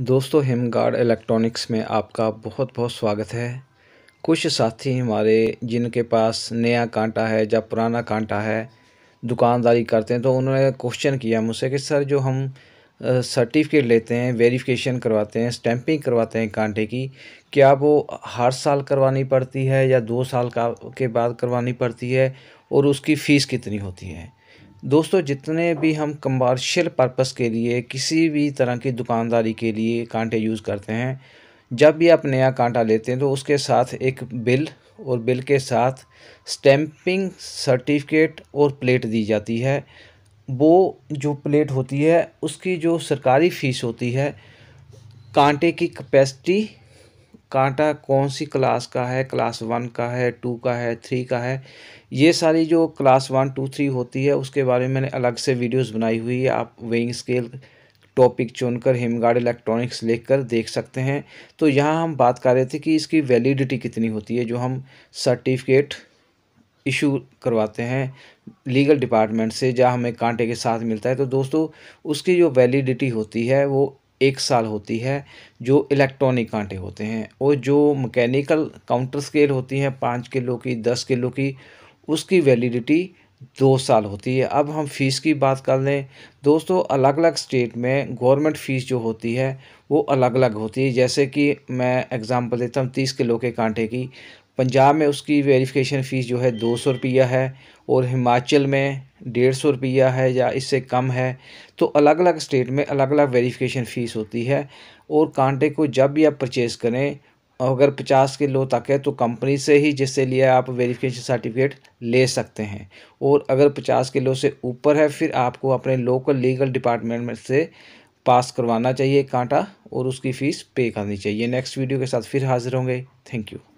दोस्तों हिमगार्ड इलेक्ट्रॉनिक्स में आपका बहुत बहुत स्वागत है कुछ साथी हमारे जिनके पास नया कांटा है या पुराना कांटा है दुकानदारी करते हैं तो उन्होंने क्वेश्चन किया मुझसे कि सर जो हम सर्टिफिकेट लेते हैं वेरिफिकेशन करवाते हैं स्टैंपिंग करवाते हैं कांटे की क्या वो हर साल करवानी पड़ती है या दो साल का के बाद करवानी पड़ती है और उसकी फ़ीस कितनी होती है दोस्तों जितने भी हम कमर्शियल पर्पस के लिए किसी भी तरह की दुकानदारी के लिए कांटे यूज़ करते हैं जब भी आप नया कांटा लेते हैं तो उसके साथ एक बिल और बिल के साथ स्टैंपिंग सर्टिफिकेट और प्लेट दी जाती है वो जो प्लेट होती है उसकी जो सरकारी फ़ीस होती है कांटे की कैपेसिटी कांटा कौन सी क्लास का है क्लास वन का है टू का है थ्री का है ये सारी जो क्लास वन टू थ्री होती है उसके बारे में मैंने अलग से वीडियोस बनाई हुई है आप वेइंग स्केल टॉपिक चुनकर हिमगार्ड इलेक्ट्रॉनिक्स लेकर देख सकते हैं तो यहाँ हम बात कर रहे थे कि इसकी वैलिडिटी कितनी होती है जो हम सर्टिफिकेट इशू करवाते हैं लीगल डिपार्टमेंट से जहाँ हमें कांटे के साथ मिलता है तो दोस्तों उसकी जो वैलिडिटी होती है वो एक साल होती है जो इलेक्ट्रॉनिक कांटे होते हैं और जो मैकेनिकल काउंटर स्केल होती हैं पाँच किलो की दस किलो की उसकी वैलिडिटी दो साल होती है अब हम फ़ीस की बात कर लें दोस्तों अलग अलग स्टेट में गवर्नमेंट फ़ीस जो होती है वो अलग अलग होती है जैसे कि मैं एग्ज़ाम्पल देता हूँ तीस किलो के कांटे की पंजाब में उसकी वेरिफिकेशन फ़ीस जो है दो सौ रुपया है और हिमाचल में डेढ़ सौ रुपया है या इससे कम है तो अलग अलग स्टेट में अलग अलग वेरिफिकेशन फ़ीस होती है और कांटे को जब भी आप परचेज़ करें अगर पचास किलो तक है तो कंपनी से ही जिससे लिए आप वेरिफिकेशन सर्टिफिकेट ले सकते हैं और अगर पचास किलो से ऊपर है फिर आपको अपने लोकल लीगल डिपार्टमेंट में से पास करवाना चाहिए कांटा और उसकी फ़ीस पे करनी चाहिए नेक्स्ट वीडियो के साथ फिर हाजिर होंगे थैंक यू